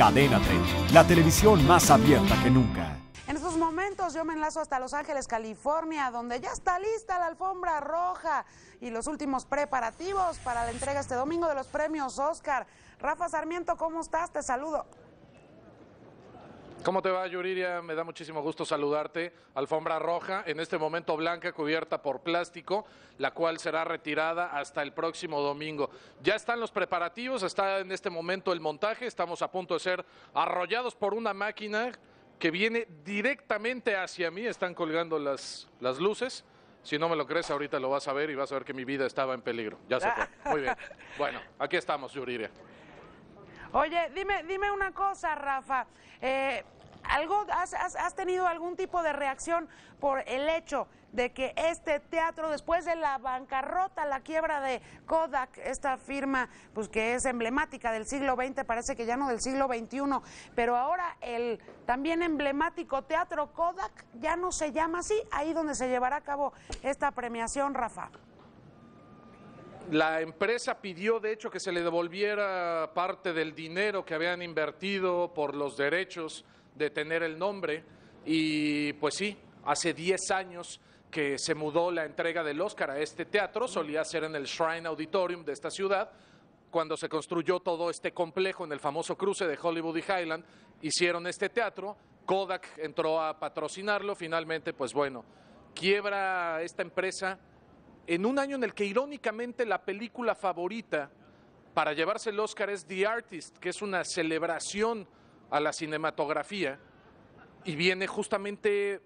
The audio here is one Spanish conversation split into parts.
Cadena 30, la televisión más abierta que nunca. En estos momentos yo me enlazo hasta Los Ángeles, California, donde ya está lista la alfombra roja y los últimos preparativos para la entrega este domingo de los premios Oscar. Rafa Sarmiento, ¿cómo estás? Te saludo. ¿Cómo te va, Yuriria? Me da muchísimo gusto saludarte. Alfombra roja, en este momento blanca, cubierta por plástico, la cual será retirada hasta el próximo domingo. Ya están los preparativos, está en este momento el montaje, estamos a punto de ser arrollados por una máquina que viene directamente hacia mí, están colgando las, las luces. Si no me lo crees, ahorita lo vas a ver y vas a ver que mi vida estaba en peligro. Ya se fue. Muy bien. Bueno, aquí estamos, Yuriria. Oye, dime, dime una cosa, Rafa. Eh, ¿algo, has, has, tenido algún tipo de reacción por el hecho de que este teatro, después de la bancarrota, la quiebra de Kodak, esta firma pues que es emblemática del siglo XX, parece que ya no del siglo XXI, pero ahora el también emblemático teatro Kodak ya no se llama así, ahí donde se llevará a cabo esta premiación, Rafa? La empresa pidió, de hecho, que se le devolviera parte del dinero que habían invertido por los derechos de tener el nombre. Y pues sí, hace 10 años que se mudó la entrega del Oscar a este teatro, solía ser en el Shrine Auditorium de esta ciudad. Cuando se construyó todo este complejo en el famoso cruce de Hollywood y Highland, hicieron este teatro, Kodak entró a patrocinarlo, finalmente, pues bueno, quiebra esta empresa, en un año en el que irónicamente la película favorita para llevarse el Oscar es The Artist, que es una celebración a la cinematografía, y viene justamente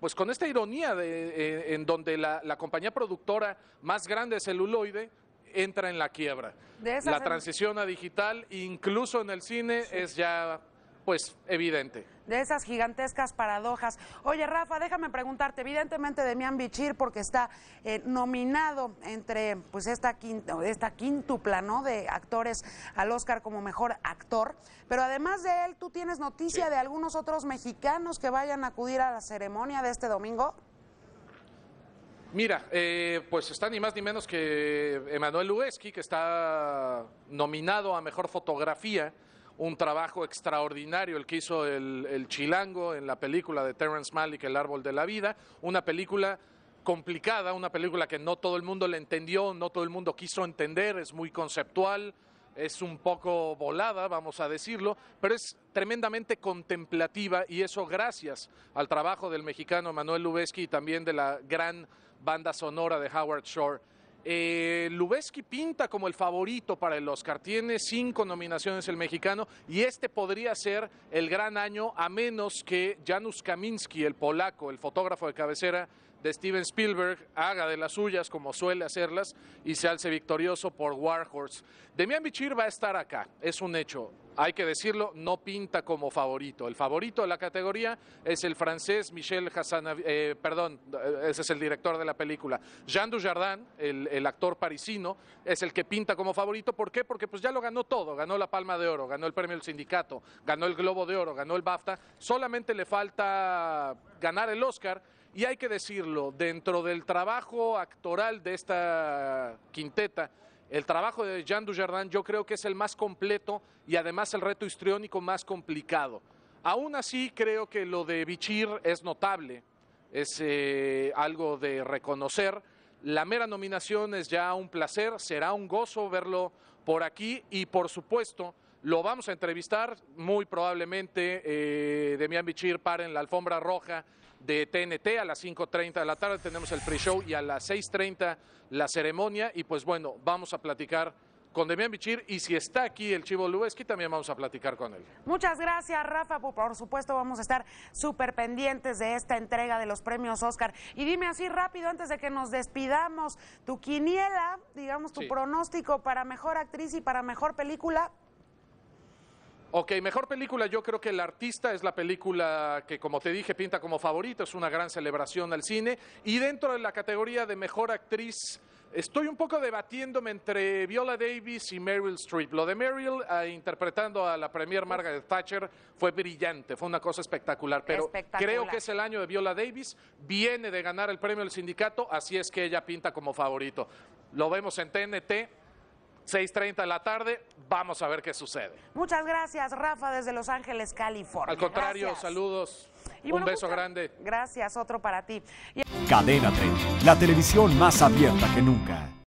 pues con esta ironía de, eh, en donde la, compañía productora más grande de celuloide entra en la quiebra. la transición a digital, incluso en el cine, es ya pues evidente. De esas gigantescas paradojas. Oye, Rafa, déjame preguntarte, evidentemente de Demian Bichir, porque está eh, nominado entre pues esta, quinto, esta quíntupla, ¿no? De actores al Oscar como mejor actor. Pero además de él, ¿tú tienes noticia de algunos otros mexicanos que vayan a acudir a la ceremonia de este domingo? Mira, eh, pues está ni más ni menos que Emanuel Lueski, que está nominado a mejor fotografía un trabajo extraordinario el que hizo el, chilango en la película de Terrence Malick, El Árbol de la Vida, una película complicada, una película que no todo el mundo le entendió, no todo el mundo quiso entender, es muy conceptual, es un poco volada, vamos a decirlo, pero es tremendamente contemplativa y eso gracias al trabajo del mexicano Manuel Lubezki y también de la gran banda sonora de Howard Shore. Eh, Lubeski pinta como el favorito para el Oscar. Tiene cinco nominaciones el mexicano y este podría ser el gran año a menos que Janusz Kaminski, el polaco, el fotógrafo de cabecera, de Steven Spielberg haga de las suyas como suele hacerlas y se alce victorioso por War Horse. Demian Bichir va a estar acá, es un hecho. Hay que decirlo, no pinta como favorito. El favorito de la categoría es el francés Michel Hassan, eh, perdón, ese es el director de la película. Jean Dujardin, el, el actor parisino, es el que pinta como favorito. ¿Por qué? Porque pues ya lo ganó todo. Ganó la Palma de Oro, ganó el Premio del Sindicato, ganó el Globo de Oro, ganó el BAFTA. Solamente le falta ganar el Oscar y hay que decirlo, dentro del trabajo actoral de esta quinteta, el trabajo de Jean Dujardin yo creo que es el más completo y además el reto histriónico más complicado. Aún así creo que lo de Bichir es notable, es eh, algo de reconocer. La mera nominación es ya un placer, será un gozo verlo por aquí y por supuesto lo vamos a entrevistar muy probablemente eh, Demian Bichir para en la alfombra roja de TNT a las 5.30 de la tarde tenemos el pre-show y a las 6.30 la ceremonia y pues bueno, vamos a platicar con Demian Bichir y si está aquí el Chivo Lueski también vamos a platicar con él. Muchas gracias Rafa, por supuesto vamos a estar súper pendientes de esta entrega de los premios Oscar. Y dime así rápido antes de que nos despidamos, tu quiniela, digamos tu pronóstico para mejor actriz y para mejor película. Ok, mejor película, yo creo que El Artista es la película que, como te dije, pinta como favorito, es una gran celebración al cine. Y dentro de la categoría de mejor actriz, estoy un poco debatiéndome entre Viola Davis y Meryl Streep. Lo de Meryl, eh, interpretando a la premier Margaret Thatcher, fue brillante, fue una cosa espectacular. Pero creo que es el año de Viola Davis, viene de ganar el premio del sindicato, así es que ella pinta como favorito. Lo vemos en TNT, 6.30 de la tarde. Vamos a ver qué sucede. Muchas gracias, Rafa, desde Los Ángeles, California. Al contrario, saludos. Un beso grande. Gracias, otro para ti. Cadena 30, la televisión más abierta que nunca.